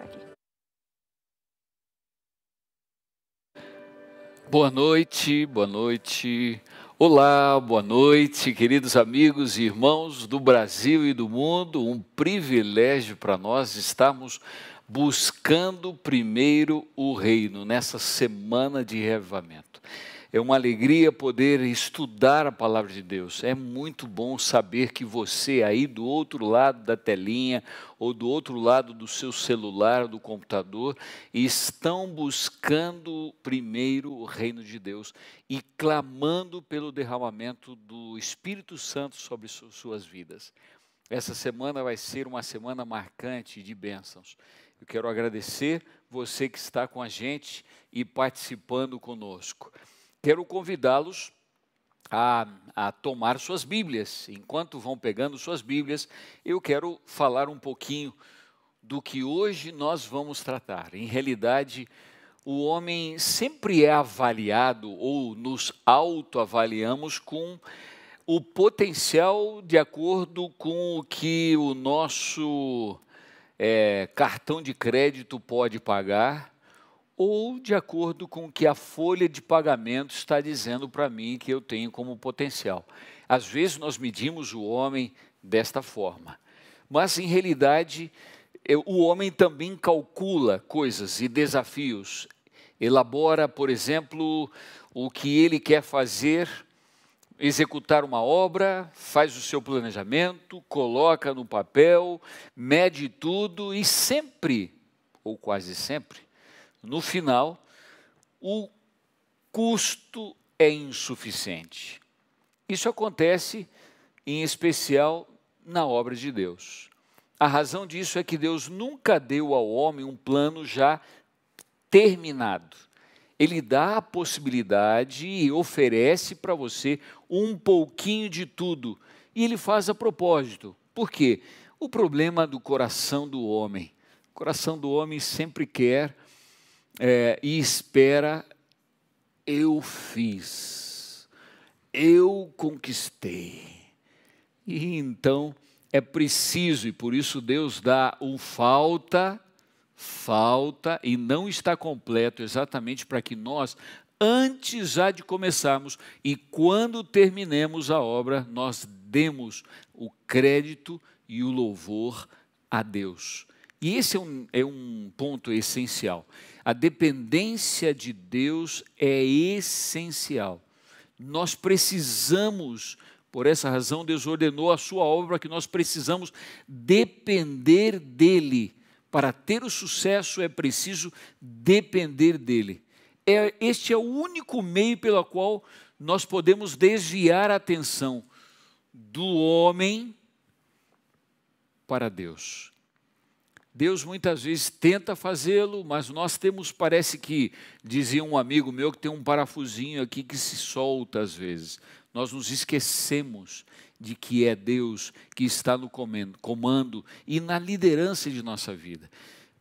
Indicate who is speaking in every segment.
Speaker 1: aqui. Boa noite, boa noite. Olá, boa noite, queridos amigos e irmãos do Brasil e do mundo. Um privilégio para nós estarmos buscando primeiro o reino nessa semana de reavivamento. É uma alegria poder estudar a palavra de Deus. É muito bom saber que você aí do outro lado da telinha ou do outro lado do seu celular, do computador, estão buscando primeiro o reino de Deus e clamando pelo derramamento do Espírito Santo sobre suas vidas. Essa semana vai ser uma semana marcante de bênçãos. Eu quero agradecer você que está com a gente e participando conosco quero convidá-los a, a, tomar suas Bíblias. Enquanto vão pegando suas Bíblias, eu quero falar um pouquinho do que hoje nós vamos tratar. Em realidade, o homem sempre é avaliado ou nos autoavaliamos com o potencial de acordo com o que o nosso é, cartão de crédito pode pagar ou de acordo com o que a folha de pagamento está dizendo para mim que eu tenho como potencial. Às vezes nós medimos o homem desta forma, mas em realidade o homem também calcula coisas e desafios, elabora, por exemplo, o que ele quer fazer, executar uma obra, faz o seu planejamento, coloca no papel, mede tudo e sempre, ou quase sempre, no final, o custo é insuficiente. Isso acontece em especial na obra de Deus. A razão disso é que Deus nunca deu ao homem um plano já terminado. Ele dá a possibilidade e oferece para você um pouquinho de tudo. E ele faz a propósito. Por quê? O problema do coração do homem. O coração do homem sempre quer é, e espera, eu fiz, eu conquistei. E então é preciso, e por isso Deus dá o falta, falta, e não está completo, exatamente para que nós, antes já de começarmos e quando terminemos a obra, nós demos o crédito e o louvor a Deus. E esse é um, é um ponto essencial. A dependência de Deus é essencial. Nós precisamos, por essa razão, Deus ordenou a sua obra que nós precisamos depender dEle. Para ter o sucesso é preciso depender dEle. É, este é o único meio pelo qual nós podemos desviar a atenção do homem para Deus. Deus muitas vezes tenta fazê-lo, mas nós temos, parece que, dizia um amigo meu, que tem um parafusinho aqui que se solta às vezes. Nós nos esquecemos de que é Deus que está no comando, comando e na liderança de nossa vida.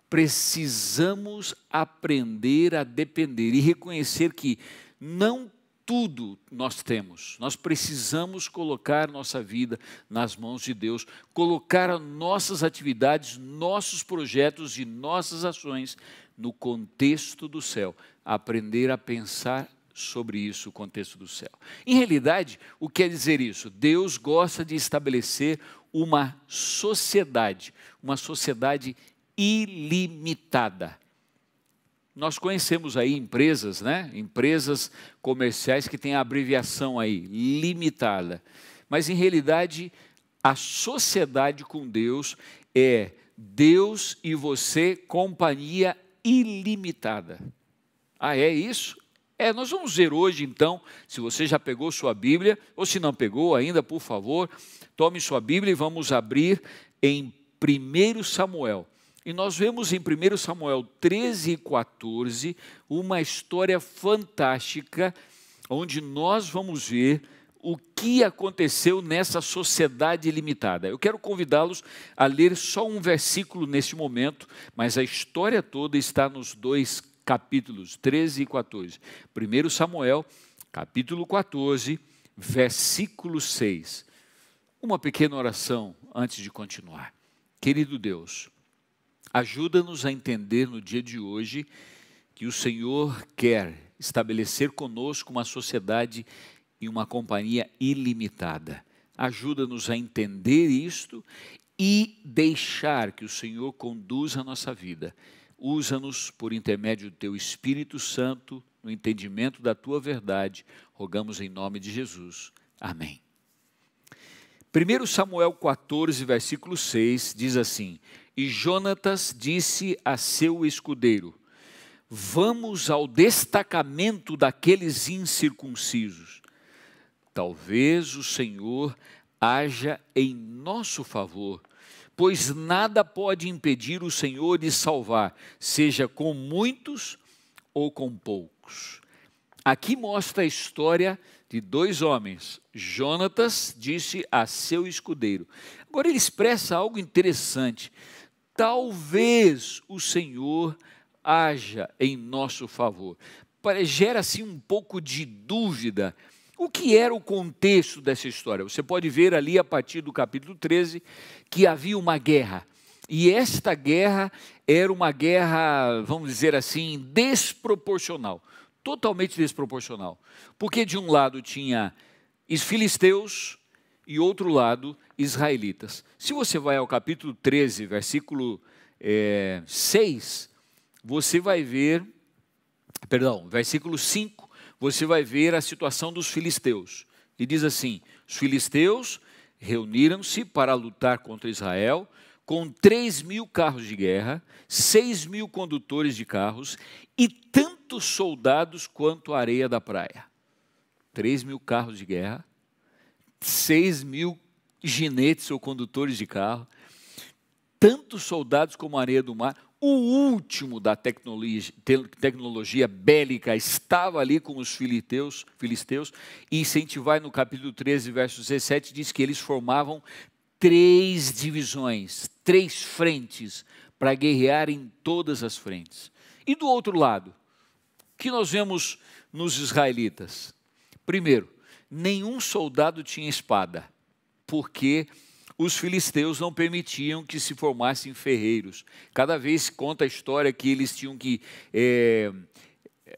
Speaker 1: Precisamos aprender a depender e reconhecer que não tudo nós temos. Nós precisamos colocar nossa vida nas mãos de Deus, colocar nossas atividades, nossos projetos e nossas ações no contexto do céu, aprender a pensar sobre isso, o contexto do céu. Em realidade, o que quer é dizer isso? Deus gosta de estabelecer uma sociedade, uma sociedade ilimitada nós conhecemos aí empresas, né? Empresas comerciais que têm a abreviação aí, limitada. Mas em realidade, a sociedade com Deus é Deus e você, companhia ilimitada. Ah, é isso? É, nós vamos ver hoje então, se você já pegou sua Bíblia, ou se não pegou ainda, por favor, tome sua Bíblia e vamos abrir em 1 Samuel, e nós vemos em 1 Samuel 13 e 14 uma história fantástica, onde nós vamos ver o que aconteceu nessa sociedade limitada. Eu quero convidá-los a ler só um versículo neste momento, mas a história toda está nos dois capítulos 13 e 14. 1 Samuel, capítulo 14, versículo 6. Uma pequena oração antes de continuar. Querido Deus, Ajuda-nos a entender no dia de hoje que o Senhor quer estabelecer conosco uma sociedade e uma companhia ilimitada. Ajuda-nos a entender isto e deixar que o Senhor conduza a nossa vida. Usa-nos por intermédio do teu Espírito Santo, no entendimento da tua verdade. Rogamos em nome de Jesus. Amém. 1 Samuel 14, versículo 6 diz assim: e Jonatas disse a seu escudeiro: Vamos ao destacamento daqueles incircuncisos. Talvez o Senhor haja em nosso favor, pois nada pode impedir o Senhor de salvar, seja com muitos ou com poucos. Aqui mostra a história de dois homens. Jonatas disse a seu escudeiro. Agora ele expressa algo interessante talvez o Senhor haja em nosso favor. Gera-se assim, um pouco de dúvida. O que era o contexto dessa história? Você pode ver ali a partir do capítulo 13 que havia uma guerra. E esta guerra era uma guerra, vamos dizer assim, desproporcional totalmente desproporcional. Porque de um lado tinha os filisteus, e outro lado, israelitas. Se você vai ao capítulo 13, versículo é, 6, você vai ver, perdão, versículo 5, você vai ver a situação dos filisteus. E diz assim: os filisteus reuniram-se para lutar contra Israel, com 3 mil carros de guerra, 6 mil condutores de carros e tantos soldados quanto a areia da praia. 3 mil carros de guerra, 6 mil ginetes ou condutores de carro, tantos soldados como a areia do mar, o último da tecnologia, tecnologia, bélica estava ali com os filisteus, filisteus e Sentivai, no capítulo 13, verso 17, diz que eles formavam três divisões, três frentes, para guerrear em todas as frentes. E do outro lado, que nós vemos nos israelitas? Primeiro, nenhum soldado tinha espada, porque os filisteus não permitiam que se formassem ferreiros. Cada vez conta a história que eles tinham que é,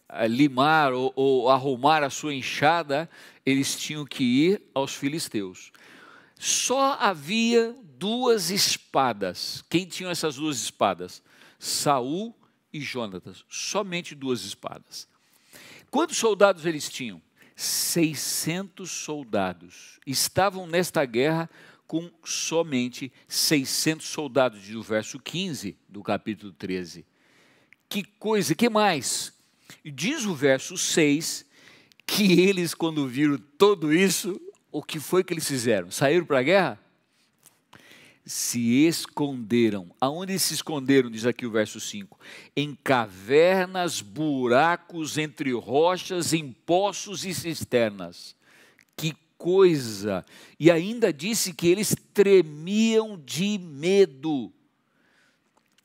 Speaker 1: é, limar ou, ou arrumar a sua enxada, eles tinham que ir aos filisteus. Só havia duas espadas. Quem tinha essas duas espadas? Saul e Jonatas. Somente duas espadas. Quantos soldados eles tinham? 600 soldados. Estavam nesta guerra com somente 600 soldados, diz o verso 15 do capítulo 13. Que coisa, que mais? Diz o verso 6 que eles, quando viram tudo isso, o que foi que eles fizeram? Saíram para a guerra? se esconderam. Aonde se esconderam, diz aqui o verso 5? Em cavernas, buracos, entre rochas, em poços e cisternas. Que coisa! E ainda disse que eles tremiam de medo.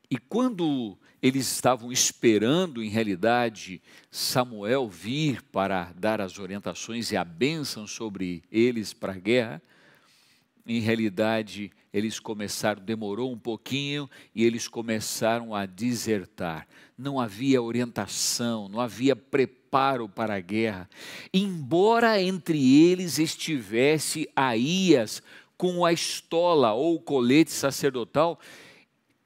Speaker 1: E quando eles estavam esperando, em realidade, Samuel vir para dar as orientações e a bênção sobre eles para a guerra, em realidade, eles começaram, demorou um pouquinho e eles começaram a desertar. Não havia orientação, não havia preparo para a guerra. Embora entre eles estivesse Aías com a estola ou o colete sacerdotal,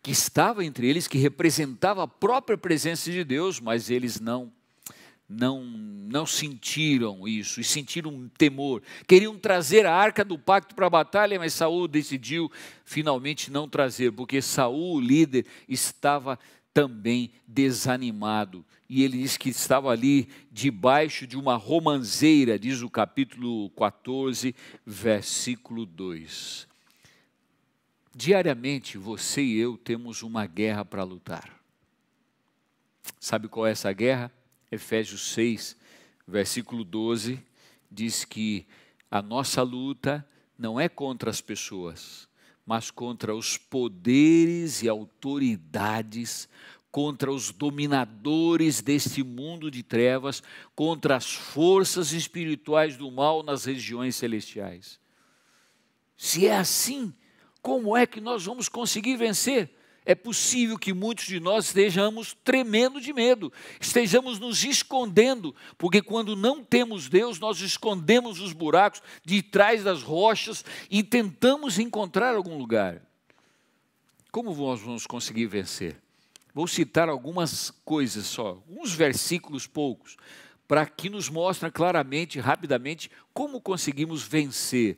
Speaker 1: que estava entre eles, que representava a própria presença de Deus, mas eles não não, não sentiram isso e sentiram um temor. Queriam trazer a arca do pacto para a batalha, mas Saul decidiu finalmente não trazer, porque Saul, o líder, estava também desanimado. E ele diz que estava ali debaixo de uma romanceira, diz o capítulo 14, versículo 2. Diariamente você e eu temos uma guerra para lutar. Sabe qual é essa guerra? Efésios 6, versículo 12, diz que a nossa luta não é contra as pessoas, mas contra os poderes e autoridades, contra os dominadores deste mundo de trevas, contra as forças espirituais do mal nas regiões celestiais. Se é assim, como é que nós vamos conseguir vencer? é possível que muitos de nós estejamos tremendo de medo, estejamos nos escondendo, porque quando não temos Deus, nós escondemos os buracos de trás das rochas e tentamos encontrar algum lugar. Como nós vamos conseguir vencer? Vou citar algumas coisas só, alguns versículos poucos, para que nos mostre claramente, rapidamente, como conseguimos vencer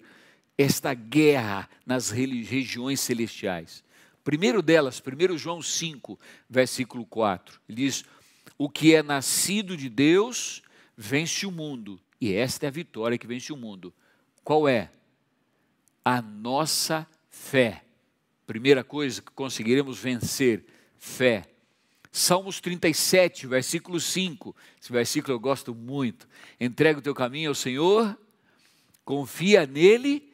Speaker 1: esta guerra nas regiões celestiais primeiro delas, 1 João 5, versículo 4, ele diz: O que é nascido de Deus vence o mundo, e esta é a vitória que vence o mundo. Qual é? A nossa fé. Primeira coisa que conseguiremos vencer: fé. Salmos 37, versículo 5. Esse versículo eu gosto muito. Entrega o teu caminho ao Senhor, confia nele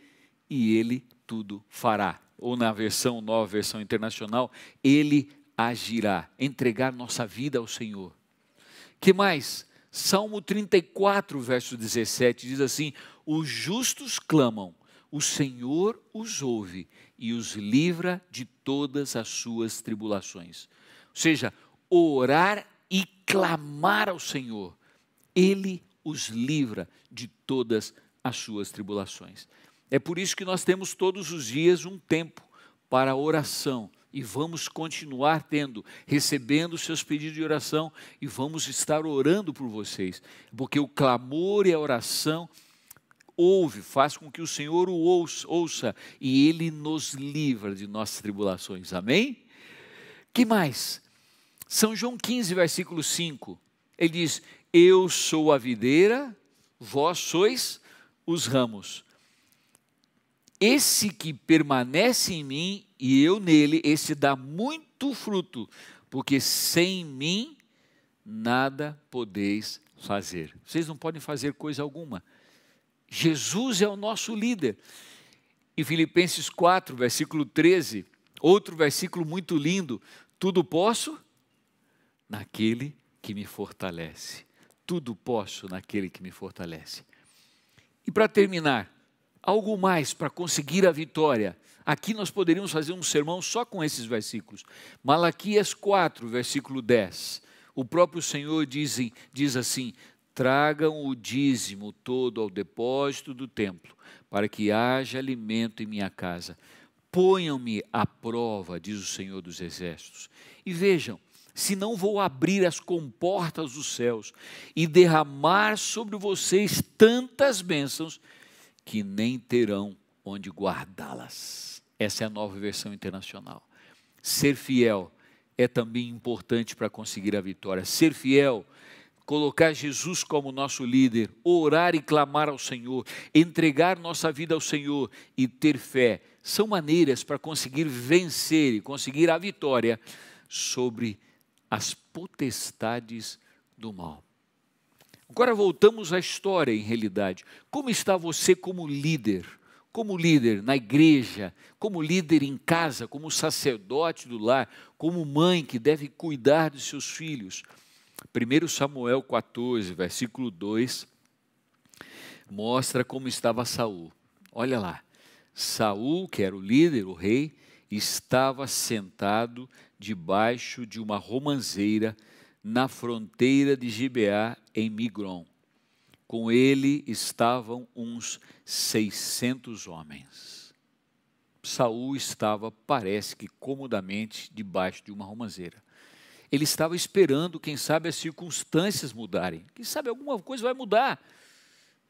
Speaker 1: e ele tudo fará ou na versão nova, versão internacional, ele agirá, entregar nossa vida ao Senhor. Que mais? Salmo 34, verso 17 diz assim: Os justos clamam, o Senhor os ouve e os livra de todas as suas tribulações. Ou seja, orar e clamar ao Senhor, ele os livra de todas as suas tribulações. É por isso que nós temos todos os dias um tempo para oração e vamos continuar tendo, recebendo os seus pedidos de oração e vamos estar orando por vocês, porque o clamor e a oração ouve, faz com que o Senhor o ouça e ele nos livra de nossas tribulações. Amém? Que mais? São João 15, versículo 5. Ele diz: Eu sou a videira, vós sois os ramos. Esse que permanece em mim e eu nele, esse dá muito fruto, porque sem mim nada podeis fazer. Vocês não podem fazer coisa alguma. Jesus é o nosso líder. Em Filipenses 4, versículo 13, outro versículo muito lindo: Tudo posso naquele que me fortalece. Tudo posso naquele que me fortalece. E para terminar, algo mais para conseguir a vitória. Aqui nós poderíamos fazer um sermão só com esses versículos. Malaquias 4, versículo 10. O próprio Senhor diz, diz assim: Tragam o dízimo todo ao depósito do templo, para que haja alimento em minha casa. Ponham-me à prova, diz o Senhor dos Exércitos. E vejam, se não vou abrir as comportas dos céus e derramar sobre vocês tantas bênçãos que nem terão onde guardá-las. Essa é a nova versão internacional. Ser fiel é também importante para conseguir a vitória. Ser fiel, colocar Jesus como nosso líder, orar e clamar ao Senhor, entregar nossa vida ao Senhor e ter fé são maneiras para conseguir vencer e conseguir a vitória sobre as potestades do mal. Agora voltamos à história em realidade. Como está você como líder? Como líder na igreja, como líder em casa, como sacerdote do lar, como mãe que deve cuidar de seus filhos. 1 Samuel 14, versículo 2, mostra como estava Saul. Olha lá. Saul, que era o líder, o rei, estava sentado debaixo de uma romanceira na fronteira de Gibeá, em Migron. Com ele estavam uns 600 homens. Saul estava, parece que comodamente, debaixo de uma romazeira. Ele estava esperando, quem sabe, as circunstâncias mudarem. Quem sabe alguma coisa vai mudar.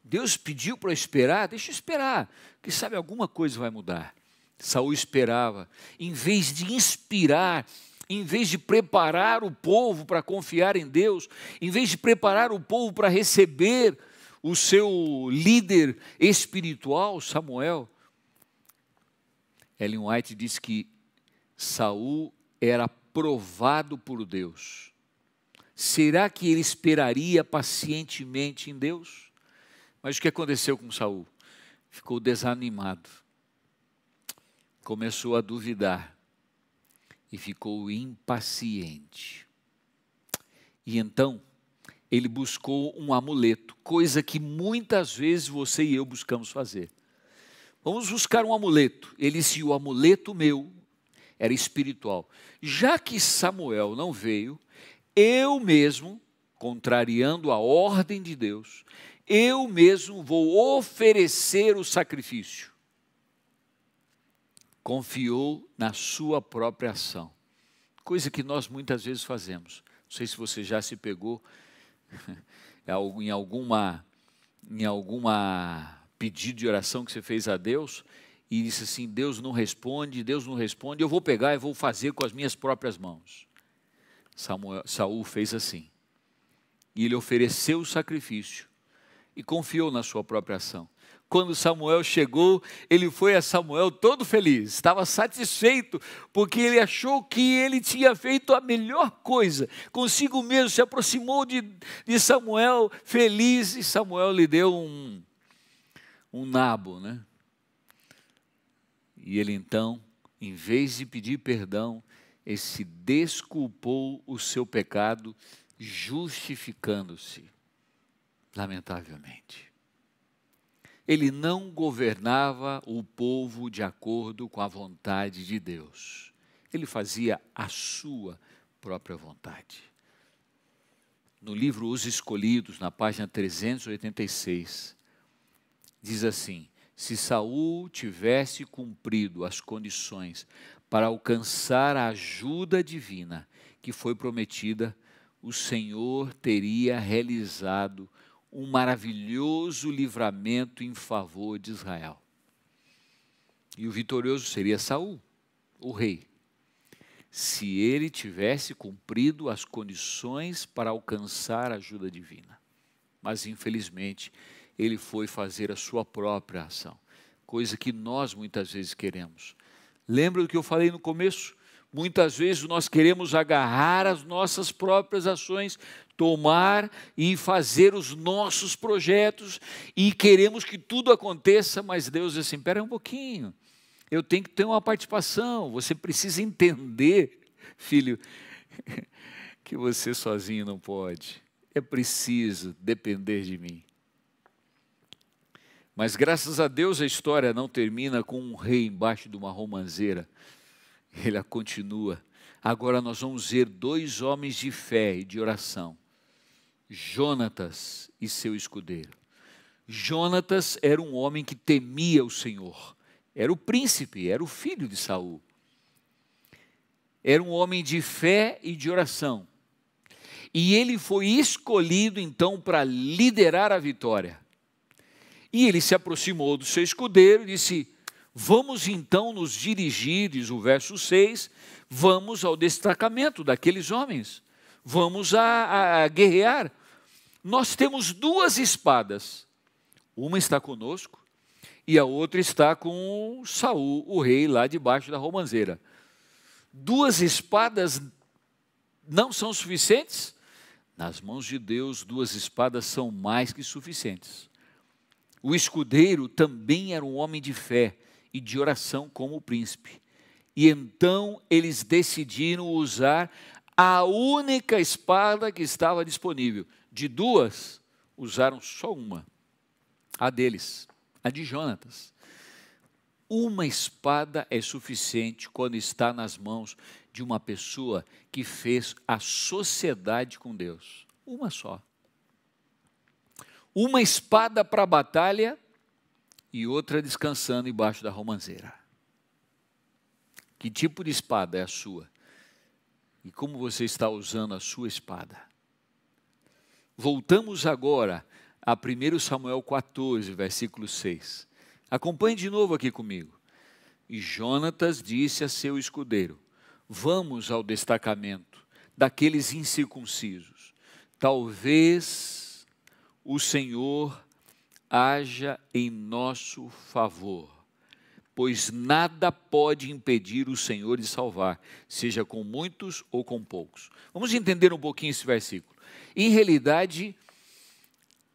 Speaker 1: Deus pediu para esperar, deixa eu esperar. Quem sabe alguma coisa vai mudar. Saul esperava. Em vez de inspirar em vez de preparar o povo para confiar em Deus, em vez de preparar o povo para receber o seu líder espiritual, Samuel, Ellen White diz que Saul era provado por Deus. Será que ele esperaria pacientemente em Deus? Mas o que aconteceu com Saul? Ficou desanimado. Começou a duvidar e ficou impaciente. E então ele buscou um amuleto, coisa que muitas vezes você e eu buscamos fazer. Vamos buscar um amuleto. Ele disse: O amuleto meu era espiritual. Já que Samuel não veio, eu mesmo, contrariando a ordem de Deus, eu mesmo vou oferecer o sacrifício confiou na sua própria ação. Coisa que nós muitas vezes fazemos. Não sei se você já se pegou em alguma em alguma pedido de oração que você fez a Deus e disse assim: Deus não responde, Deus não responde, eu vou pegar e vou fazer com as minhas próprias mãos. Samuel, Saul fez assim. E ele ofereceu o sacrifício e confiou na sua própria ação quando Samuel chegou, ele foi a Samuel todo feliz, estava satisfeito, porque ele achou que ele tinha feito a melhor coisa consigo mesmo, se aproximou de, de Samuel feliz, e Samuel lhe deu um, um nabo, né? E ele então, em vez de pedir perdão, ele se desculpou o seu pecado, justificando-se, lamentavelmente ele não governava o povo de acordo com a vontade de Deus. Ele fazia a sua própria vontade. No livro Os Escolhidos, na página 386, diz assim: Se Saul tivesse cumprido as condições para alcançar a ajuda divina que foi prometida, o Senhor teria realizado um maravilhoso livramento em favor de Israel. E o vitorioso seria Saul, o rei, se ele tivesse cumprido as condições para alcançar a ajuda divina. Mas infelizmente, ele foi fazer a sua própria ação, coisa que nós muitas vezes queremos. Lembra do que eu falei no começo? Muitas vezes nós queremos agarrar as nossas próprias ações tomar e fazer os nossos projetos e queremos que tudo aconteça, mas Deus diz assim: espera um pouquinho, eu tenho que ter uma participação, você precisa entender, filho, que você sozinho não pode, é preciso depender de mim. Mas graças a Deus a história não termina com um rei embaixo de uma romanzeira. Ela continua. Agora nós vamos ver dois homens de fé e de oração Jonatas e seu escudeiro. Jonatas era um homem que temia o Senhor. Era o príncipe, era o filho de Saul. Era um homem de fé e de oração. E ele foi escolhido então para liderar a vitória. E ele se aproximou do seu escudeiro e disse: Vamos então nos dirigir, diz o verso 6, vamos ao destacamento daqueles homens, vamos a, a, a guerrear, nós temos duas espadas. Uma está conosco e a outra está com Saul, o rei lá debaixo da romanzeira. Duas espadas não são suficientes? Nas mãos de Deus, duas espadas são mais que suficientes. O escudeiro também era um homem de fé e de oração como o príncipe. E então eles decidiram usar a única espada que estava disponível, de duas, usaram só uma, a deles, a de Jonatas. Uma espada é suficiente quando está nas mãos de uma pessoa que fez a sociedade com Deus. Uma só. Uma espada para a batalha e outra descansando embaixo da romanceira. Que tipo de espada é a sua? E como você está usando a sua espada? Voltamos agora a 1 Samuel 14, versículo 6. Acompanhe de novo aqui comigo. E Jonatas disse a seu escudeiro: Vamos ao destacamento daqueles incircuncisos. Talvez o Senhor haja em nosso favor, pois nada pode impedir o Senhor de salvar, seja com muitos ou com poucos. Vamos entender um pouquinho esse versículo. Em realidade,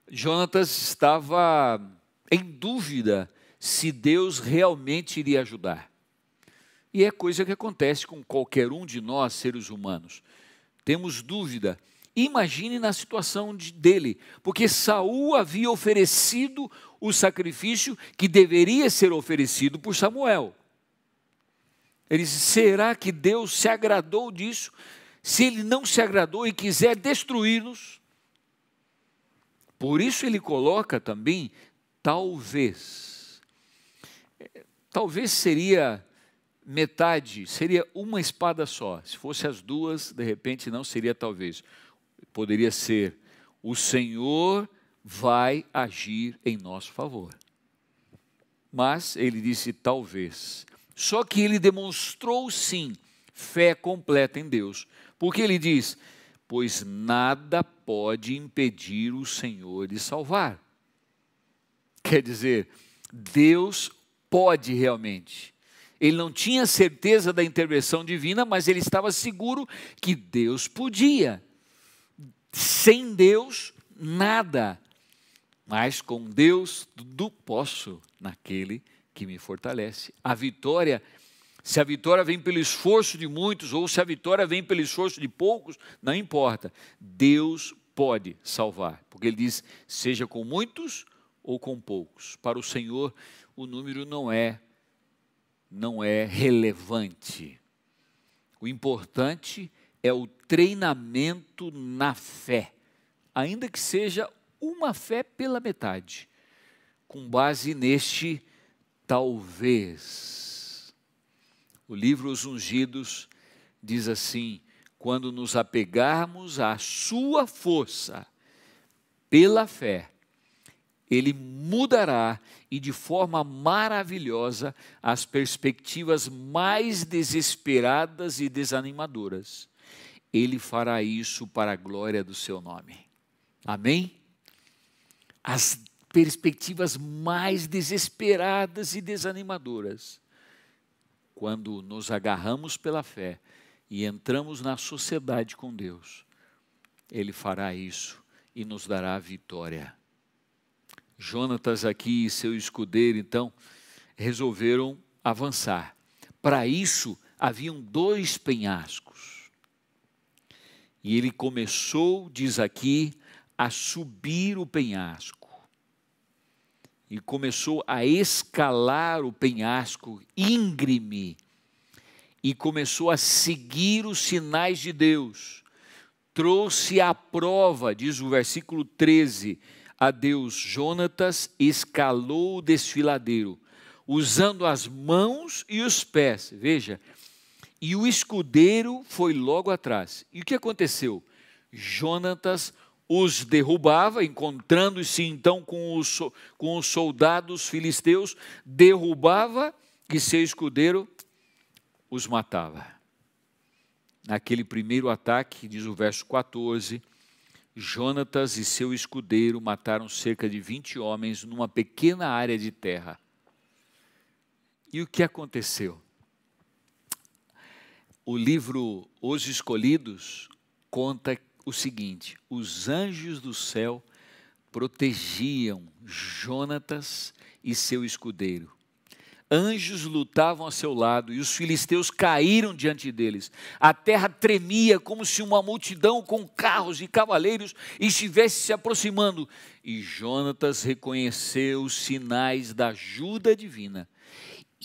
Speaker 1: Jonatas estava em dúvida se Deus realmente iria ajudar. E é coisa que acontece com qualquer um de nós, seres humanos. Temos dúvida. Imagine na situação de, dele, porque Saul havia oferecido o sacrifício que deveria ser oferecido por Samuel. Ele disse: será que Deus se agradou disso? se ele não se agradou e quiser destruir-nos. Por isso ele coloca também talvez. Eh, talvez seria metade, seria uma espada só. Se fosse as duas, de repente não seria talvez. Poderia ser o Senhor vai agir em nosso favor. Mas ele disse talvez. Só que ele demonstrou sim fé completa em Deus. Porque ele diz: Pois nada pode impedir o Senhor de salvar. Quer dizer, Deus pode realmente. Ele não tinha certeza da intervenção divina, mas ele estava seguro que Deus podia. Sem Deus, nada. Mas com Deus, tudo posso naquele que me fortalece. A vitória é se a vitória vem pelo esforço de muitos ou se a vitória vem pelo esforço de poucos, não importa. Deus pode salvar, porque ele diz: seja com muitos ou com poucos. Para o Senhor, o número não é não é relevante. O importante é o treinamento na fé, ainda que seja uma fé pela metade, com base neste talvez. O livro Os Ungidos diz assim: quando nos apegarmos à Sua força pela fé, Ele mudará e de forma maravilhosa as perspectivas mais desesperadas e desanimadoras. Ele fará isso para a glória do Seu nome. Amém? As perspectivas mais desesperadas e desanimadoras quando nos agarramos pela fé e entramos na sociedade com Deus, Ele fará isso e nos dará a vitória. Jonatas aqui e seu escudeiro, então, resolveram avançar. Para isso, haviam dois penhascos. E ele começou, diz aqui, a subir o penhasco e começou a escalar o penhasco íngreme e começou a seguir os sinais de Deus. Trouxe a prova, diz o versículo 13, a Deus. Jonatas escalou o desfiladeiro, usando as mãos e os pés. Veja, e o escudeiro foi logo atrás. E o que aconteceu? Jonatas os derrubava, encontrando-se então com os, com os soldados filisteus, derrubava e seu escudeiro os matava. Naquele primeiro ataque, diz o verso 14, Jonatas e seu escudeiro mataram cerca de 20 homens numa pequena área de terra. E o que aconteceu? O livro Os Escolhidos conta o seguinte: os anjos do céu protegiam Jonatas e seu escudeiro. Anjos lutavam a seu lado e os filisteus caíram diante deles. A terra tremia como se uma multidão com carros e cavaleiros estivesse se aproximando. E Jonatas reconheceu os sinais da ajuda divina.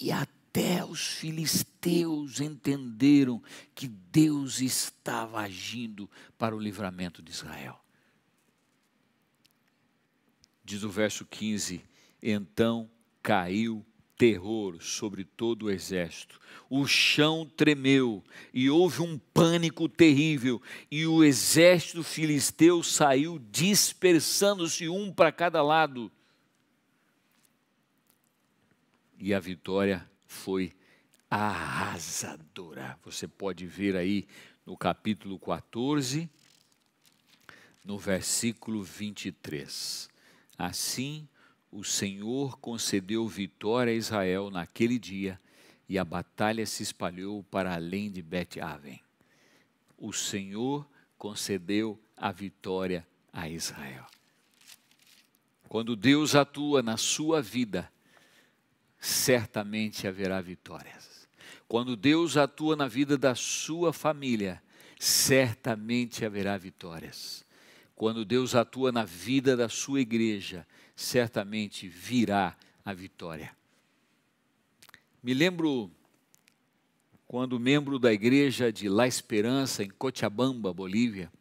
Speaker 1: E a até os filisteus entenderam que Deus estava agindo para o livramento de Israel. Diz o verso 15: Então caiu terror sobre todo o exército. O chão tremeu e houve um pânico terrível, e o exército filisteu saiu dispersando-se um para cada lado. E a vitória foi arrasadora. Você pode ver aí no capítulo 14, no versículo 23. Assim o Senhor concedeu vitória a Israel naquele dia, e a batalha se espalhou para além de Bet-Aven. O Senhor concedeu a vitória a Israel. Quando Deus atua na sua vida, certamente haverá vitórias. Quando Deus atua na vida da sua família, certamente haverá vitórias. Quando Deus atua na vida da sua igreja, certamente virá a vitória. Me lembro quando membro da igreja de La Esperança, em Cochabamba, Bolívia,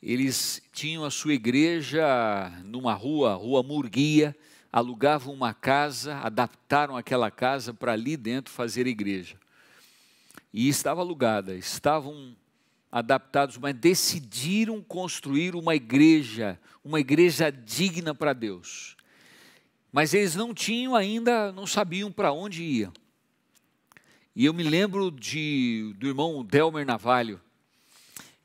Speaker 1: eles tinham a sua igreja numa rua, Rua Murguia, alugavam uma casa, adaptaram aquela casa para ali dentro fazer igreja. E estava alugada, estavam adaptados, mas decidiram construir uma igreja, uma igreja digna para Deus. Mas eles não tinham ainda, não sabiam para onde ia. E eu me lembro de, do irmão Delmer Navalho,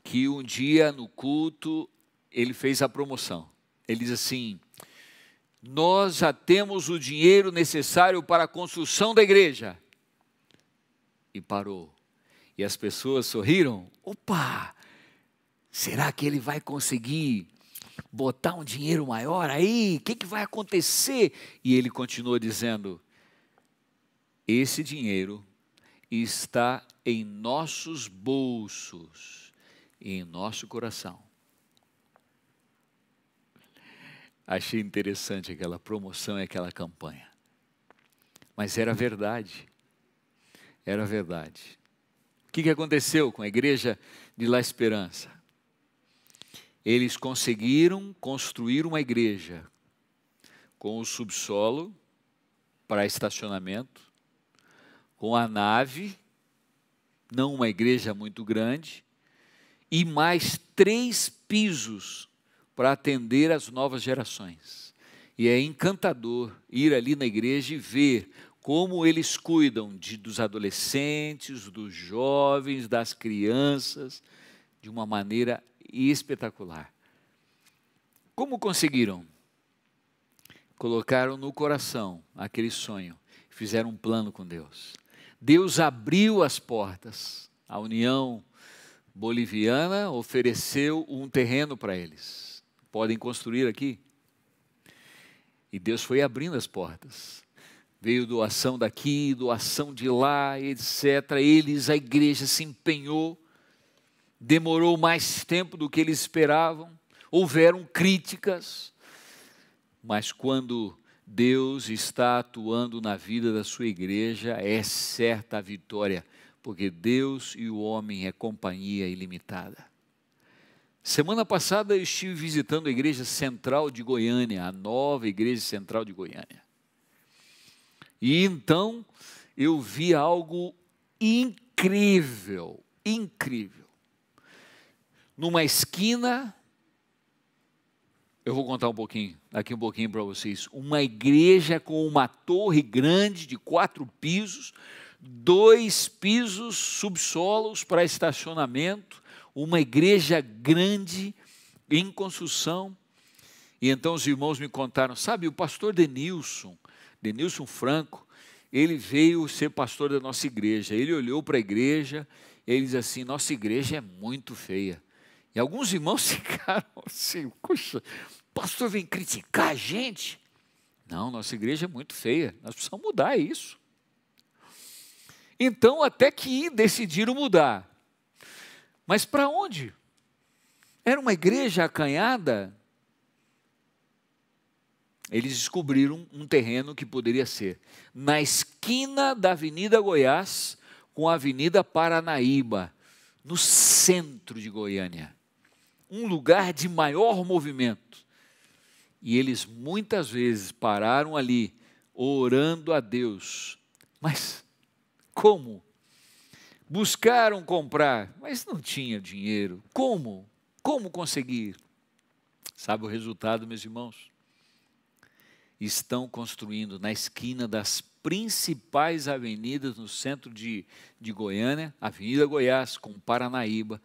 Speaker 1: que um dia no culto ele fez a promoção. Ele diz assim: nós já temos o dinheiro necessário para a construção da igreja. E parou. E as pessoas sorriram: opa, será que ele vai conseguir botar um dinheiro maior aí? O que, que vai acontecer? E ele continuou dizendo: esse dinheiro está em nossos bolsos e em nosso coração. Achei interessante aquela promoção e aquela campanha. Mas era verdade. Era verdade. O que, aconteceu com a igreja de La Esperança? Eles conseguiram construir uma igreja com o subsolo para estacionamento, com a nave, não uma igreja muito grande, e mais três pisos para atender as novas gerações. E é encantador ir ali na igreja e ver como eles cuidam de, dos adolescentes, dos jovens, das crianças, de uma maneira espetacular. Como conseguiram? Colocaram no coração aquele sonho, fizeram um plano com Deus. Deus abriu as portas, a União Boliviana ofereceu um terreno para eles Podem construir aqui? E Deus foi abrindo as portas. Veio doação daqui, doação de lá, etc. Eles, a igreja se empenhou, demorou mais tempo do que eles esperavam, houveram críticas, mas quando Deus está atuando na vida da sua igreja, é certa a vitória, porque Deus e o homem é companhia ilimitada. Semana passada eu estive visitando a Igreja Central de Goiânia, a nova Igreja Central de Goiânia. E então eu vi algo incrível, incrível. Numa esquina, eu vou contar um pouquinho, daqui um pouquinho para vocês, uma igreja com uma torre grande de quatro pisos, dois pisos subsolos para estacionamento uma igreja grande em construção. E então os irmãos me contaram, sabe, o pastor Denilson, Denilson Franco, ele veio ser pastor da nossa igreja. Ele olhou para a igreja, ele diz assim: nossa igreja é muito feia. E alguns irmãos ficaram assim: puxa, pastor vem criticar a gente. Não, nossa igreja é muito feia, nós precisamos mudar isso. Então, até que decidiram mudar. Mas para onde? Era uma igreja acanhada. Eles descobriram um terreno que poderia ser na esquina da Avenida Goiás com a Avenida Paranaíba, no centro de Goiânia. Um lugar de maior movimento. E eles muitas vezes pararam ali, orando a Deus. Mas como? buscaram comprar, mas não tinha dinheiro. Como? Como conseguir? Sabe o resultado, meus irmãos? Estão construindo na esquina das principais avenidas no centro de, de Goiânia, Avenida Goiás, com Paranaíba,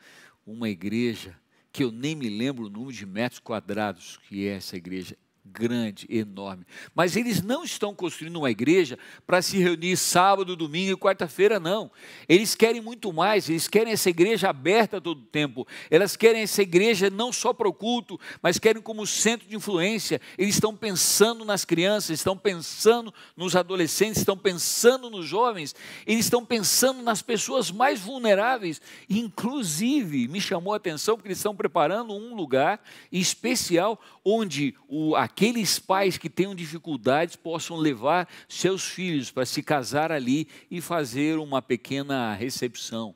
Speaker 1: uma igreja que eu nem me lembro o número de metros quadrados que é essa igreja grande, enorme. Mas eles não estão construindo uma igreja para se reunir sábado, domingo e quarta-feira, não. Eles querem muito mais, eles querem essa igreja aberta todo o tempo. Elas querem essa igreja não só para o culto, mas querem como centro de influência. Eles estão pensando nas crianças, estão pensando nos adolescentes, estão pensando nos jovens, eles estão pensando nas pessoas mais vulneráveis. Inclusive, me chamou a atenção porque eles estão preparando um lugar especial onde o, a aqueles pais que tenham dificuldades possam levar seus filhos para se casar ali e fazer uma pequena recepção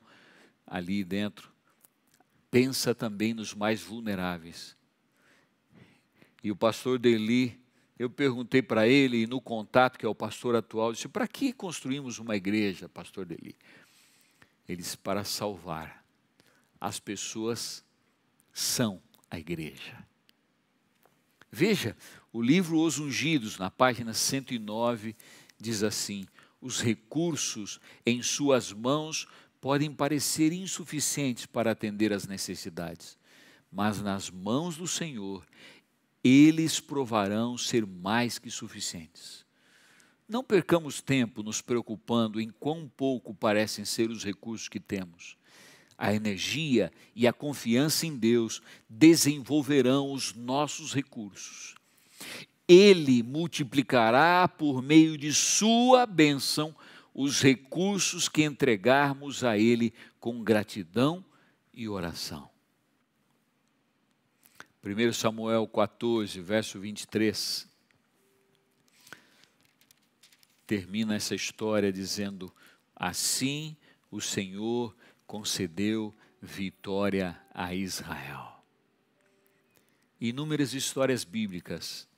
Speaker 1: ali dentro. Pensa também nos mais vulneráveis. E o pastor Deli, eu perguntei para ele, no contato, que é o pastor atual, disse: para que construímos uma igreja, pastor Deli? Ele disse: para salvar. As pessoas são a igreja. Veja, o livro Os Ungidos, na página 109, diz assim: os recursos em suas mãos podem parecer insuficientes para atender às necessidades, mas nas mãos do Senhor eles provarão ser mais que suficientes. Não percamos tempo nos preocupando em quão pouco parecem ser os recursos que temos a energia e a confiança em Deus desenvolverão os nossos recursos. Ele multiplicará por meio de Sua bênção os recursos que entregarmos a Ele com gratidão e oração. 1 Samuel 14, verso 23. Termina essa história dizendo: Assim o Senhor concedeu vitória a Israel. Inúmeras histórias bíblicas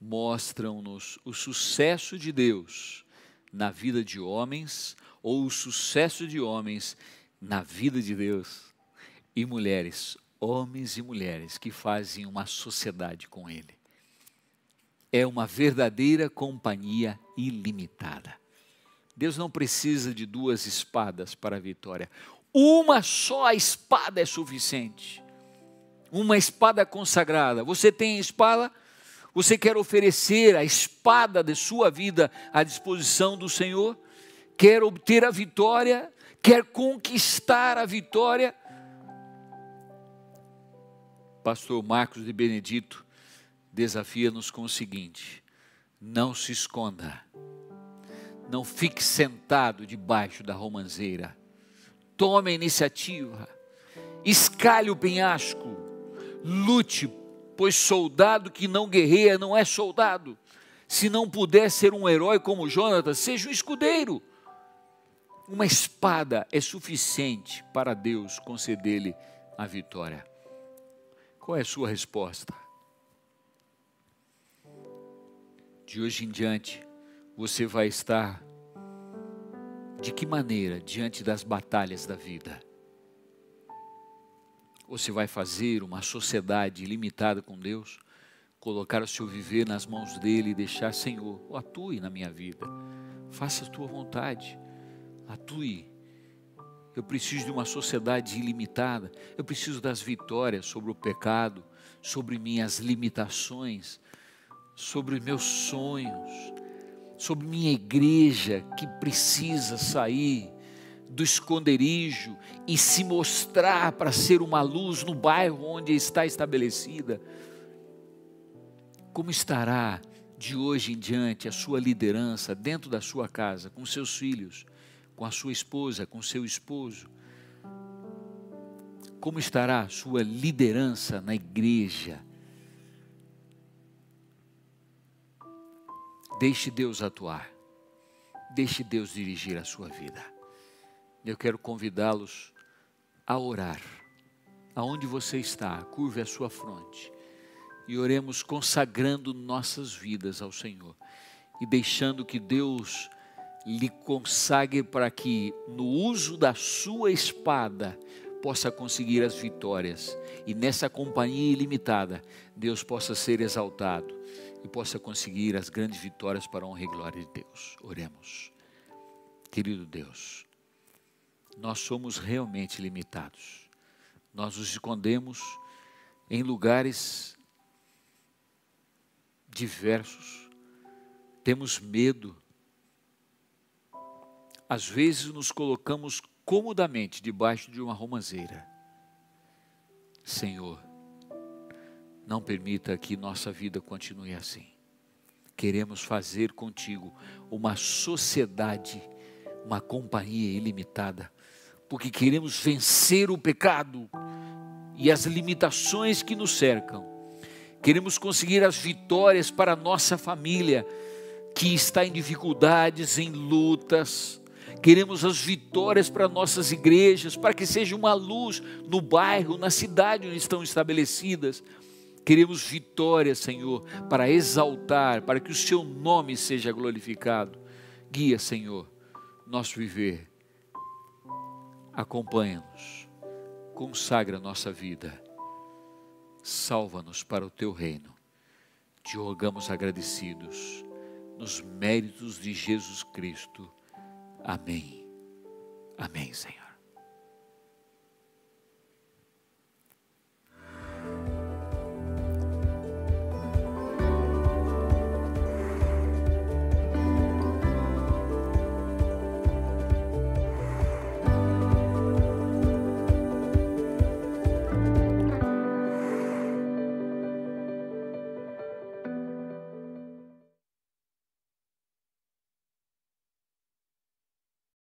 Speaker 1: mostram-nos o sucesso de Deus na vida de homens ou o sucesso de homens na vida de Deus e mulheres, homens e mulheres que fazem uma sociedade com Ele. É uma verdadeira companhia ilimitada. Deus não precisa de duas espadas para a vitória. Uma só espada é suficiente. Uma espada consagrada. Você tem a espada? Você quer oferecer a espada de sua vida à disposição do Senhor? Quer obter a vitória? Quer conquistar a vitória? Pastor Marcos de Benedito desafia-nos com o seguinte: não se esconda não fique sentado debaixo da romanzeira. Tome a iniciativa. Escalhe o penhasco. Lute, pois soldado que não guerreia não é soldado. Se não puder ser um herói como Jonatas, seja um escudeiro. Uma espada é suficiente para Deus conceder-lhe a vitória. Qual é a sua resposta? De hoje em diante, você vai estar de que maneira diante das batalhas da vida? Você vai fazer uma sociedade limitada com Deus, colocar o seu viver nas mãos dele e deixar, Senhor, atue na minha vida, faça a tua vontade, atue. Eu preciso de uma sociedade ilimitada, eu preciso das vitórias sobre o pecado, sobre minhas limitações, sobre meus sonhos, sobre minha igreja que precisa sair do esconderijo e se mostrar para ser uma luz no bairro onde está estabelecida. Como estará de hoje em diante a sua liderança dentro da sua casa, com seus filhos, com a sua esposa, com seu esposo? Como estará a sua liderança na igreja? Deixe Deus atuar. Deixe Deus dirigir a sua vida. Eu quero convidá-los a orar. Aonde você está, curve a sua fronte e oremos consagrando nossas vidas ao Senhor e deixando que Deus lhe consagre para que no uso da sua espada possa conseguir as vitórias e nessa companhia ilimitada Deus possa ser exaltado e possa conseguir as grandes vitórias para a honra e glória de Deus. Oremos. Querido Deus, nós somos realmente limitados. Nós nos escondemos em lugares diversos. Temos medo. Às vezes nos colocamos comodamente debaixo de uma romãzeira. Senhor, não permita que nossa vida continue assim. Queremos fazer contigo uma sociedade, uma companhia ilimitada, porque queremos vencer o pecado e as limitações que nos cercam. Queremos conseguir as vitórias para a nossa família que está em dificuldades, em lutas. Queremos as vitórias para nossas igrejas, para que seja uma luz no bairro, na cidade onde estão estabelecidas Queremos vitória, Senhor, para exaltar, para que o Seu nome seja glorificado. Guia, Senhor, nosso viver. Acompanha-nos, consagra nossa vida, salva-nos para o Teu reino. Te rogamos agradecidos, nos méritos de Jesus Cristo. Amém. Amém, Senhor.